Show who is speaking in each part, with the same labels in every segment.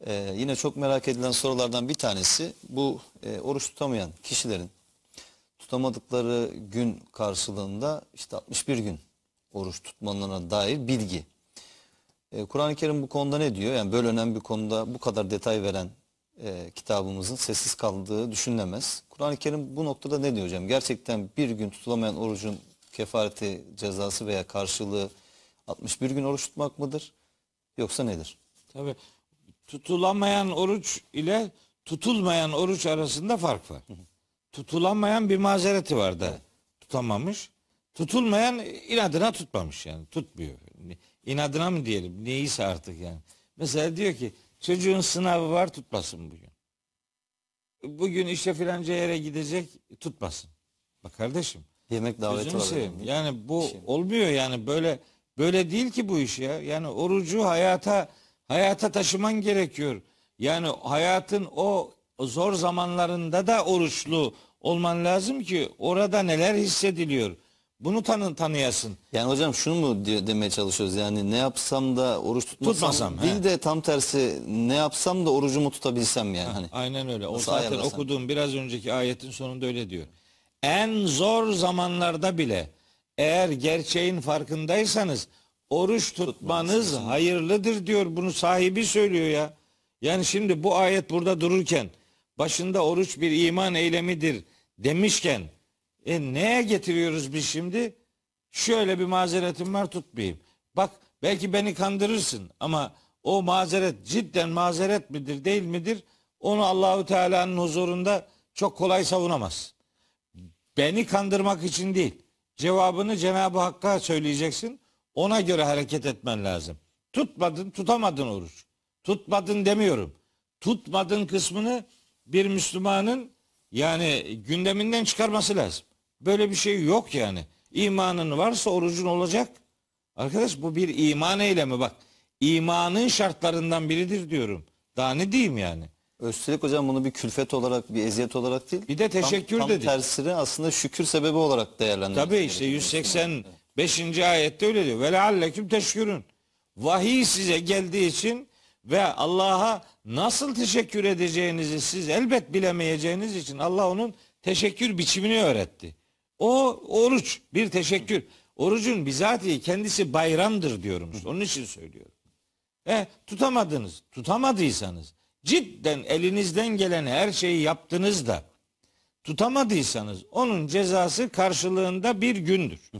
Speaker 1: Ee, yine çok merak edilen sorulardan bir tanesi bu e, oruç tutamayan kişilerin tutamadıkları gün karşılığında işte 61 gün oruç tutmalarına dair bilgi. E, Kur'an-ı Kerim bu konuda ne diyor? Yani böyle önemli bir konuda bu kadar detay veren e, kitabımızın sessiz kaldığı düşünülemez. Kur'an-ı Kerim bu noktada ne diyor hocam? Gerçekten bir gün tutulamayan orucun kefareti cezası veya karşılığı 61 gün oruç tutmak mıdır? Yoksa nedir?
Speaker 2: Tabii tutulamayan oruç ile tutulmayan oruç arasında fark var. Tutulamayan bir mazereti var da tutamamış. Tutulmayan inadına tutmamış yani tutmuyor. İnadına mı diyelim neyse artık yani. Mesela diyor ki çocuğun sınavı var tutmasın bugün. Bugün işe filanca yere gidecek tutmasın. Bak kardeşim. Yemek daveti var. Yani bu olmuyor yani böyle böyle değil ki bu iş ya. Yani orucu hayata hayata taşıman gerekiyor. Yani hayatın o zor zamanlarında da oruçlu
Speaker 1: olman lazım ki orada neler hissediliyor. Bunu tanın tanıyasın. Yani hocam şunu mu diye, demeye çalışıyoruz yani ne yapsam da oruç tutmasam Tutmasam, değil he. de tam tersi ne yapsam da orucumu tutabilsem yani. hani.
Speaker 2: Aynen öyle. O Nasıl zaten ayarlasam? okuduğum biraz önceki ayetin sonunda öyle diyor. En zor zamanlarda bile eğer gerçeğin farkındaysanız oruç tutmanız hayırlıdır diyor. Bunu sahibi söylüyor ya. Yani şimdi bu ayet burada dururken başında oruç bir iman eylemidir demişken e neye getiriyoruz biz şimdi? Şöyle bir mazeretim var tutmayayım. Bak belki beni kandırırsın ama o mazeret cidden mazeret midir değil midir? Onu Allahu Teala'nın huzurunda çok kolay savunamaz. Beni kandırmak için değil. Cevabını Cenab-ı Hakk'a söyleyeceksin. Ona göre hareket etmen lazım. Tutmadın, tutamadın oruç. Tutmadın demiyorum. Tutmadın kısmını bir Müslümanın yani gündeminden çıkarması lazım. Böyle bir şey yok yani. İmanın varsa orucun olacak. Arkadaş bu bir iman eylemi bak. İmanın şartlarından biridir diyorum.
Speaker 1: Daha ne diyeyim yani? Üstelik hocam bunu bir külfet olarak, bir eziyet olarak değil. Bir de teşekkür tam, tam dedi. Tam tersine aslında şükür sebebi olarak değerlendiriyor. Tabii işte 180 evet. Beşinci ayette
Speaker 2: öyle diyor. Ve lealleküm teşkürün. Vahiy size geldiği için ve Allah'a nasıl teşekkür edeceğinizi siz elbet bilemeyeceğiniz için Allah onun teşekkür biçimini öğretti. O oruç bir teşekkür. Orucun bizatihi kendisi bayramdır diyorum. Onun için söylüyorum. E, tutamadınız. Tutamadıysanız cidden elinizden gelen her şeyi yaptınız da tutamadıysanız onun cezası karşılığında bir gündür.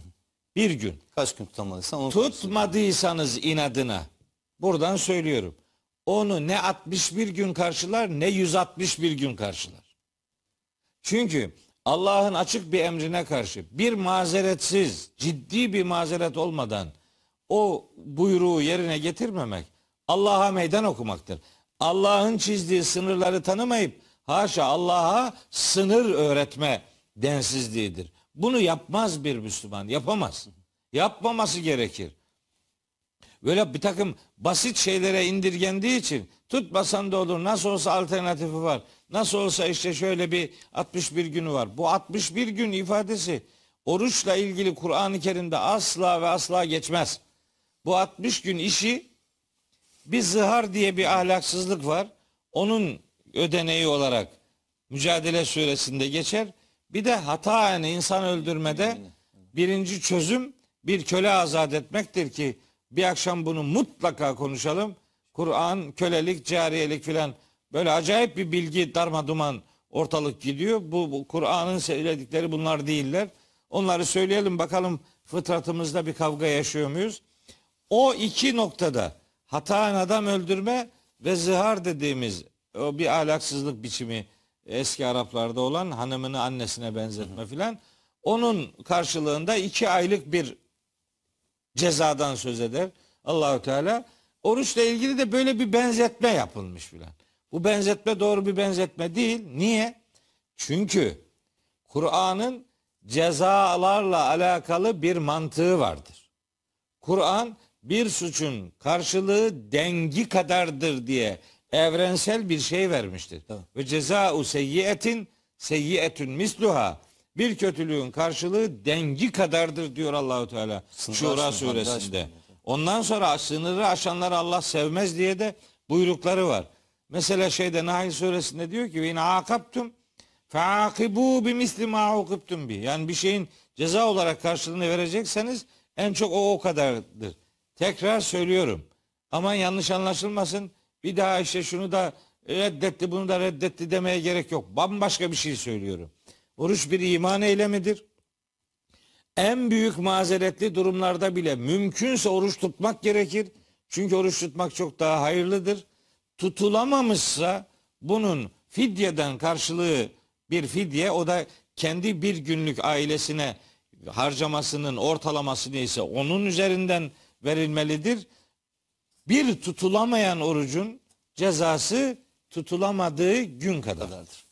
Speaker 2: Bir gün. Kaç gün tutamadıysan onu Tutmadıysanız inadına. Buradan söylüyorum. Onu ne 61 gün karşılar ne 161 gün karşılar. Çünkü Allah'ın açık bir emrine karşı bir mazeretsiz, ciddi bir mazeret olmadan o buyruğu yerine getirmemek Allah'a meydan okumaktır. Allah'ın çizdiği sınırları tanımayıp haşa Allah'a sınır öğretme densizliğidir. Bunu yapmaz bir Müslüman. Yapamaz. Yapmaması gerekir. Böyle bir takım basit şeylere indirgendiği için tutmasan da olur. Nasıl olsa alternatifi var. Nasıl olsa işte şöyle bir 61 günü var. Bu 61 gün ifadesi oruçla ilgili Kur'an-ı Kerim'de asla ve asla geçmez. Bu 60 gün işi bir zihar diye bir ahlaksızlık var. Onun ödeneği olarak Mücadele Suresi'nde geçer. Bir de hata yani insan öldürmede birinci çözüm bir köle azat etmektir ki bir akşam bunu mutlaka konuşalım. Kur'an, kölelik, cariyelik filan böyle acayip bir bilgi darma duman ortalık gidiyor. Bu, bu Kur'an'ın söyledikleri bunlar değiller. Onları söyleyelim bakalım fıtratımızda bir kavga yaşıyor muyuz? O iki noktada hataen adam öldürme ve zihar dediğimiz o bir alaksızlık biçimi eski Araplarda olan hanımını annesine benzetme filan. Onun karşılığında iki aylık bir cezadan söz eder Allahü Teala. Oruçla ilgili de böyle bir benzetme yapılmış filan. Bu benzetme doğru bir benzetme değil. Niye? Çünkü Kur'an'ın cezalarla alakalı bir mantığı vardır. Kur'an bir suçun karşılığı dengi kadardır diye evrensel bir şey vermiştir. Tamam. Ve ceza-u seyyiyetin seyyiyetün misluha. Bir kötülüğün karşılığı dengi kadardır diyor Allahu Teala Şura suresinde. Ondan sonra sınırı aşanlar Allah sevmez diye de buyrukları var. Mesela şeyde Nahl suresinde diyor ki in akaptum faakibu bi misli ma ukiptum bi. Yani bir şeyin ceza olarak karşılığını verecekseniz en çok o o kadardır. Tekrar söylüyorum. Aman yanlış anlaşılmasın. Bir daha işte şunu da reddetti bunu da reddetti demeye gerek yok. Bambaşka bir şey söylüyorum. Oruç bir iman eylemidir. En büyük mazeretli durumlarda bile mümkünse oruç tutmak gerekir. Çünkü oruç tutmak çok daha hayırlıdır. Tutulamamışsa bunun fidyeden karşılığı bir fidye o da kendi bir günlük ailesine harcamasının ortalamasını ise onun üzerinden verilmelidir. Bir tutulamayan orucun cezası tutulamadığı gün kadardır.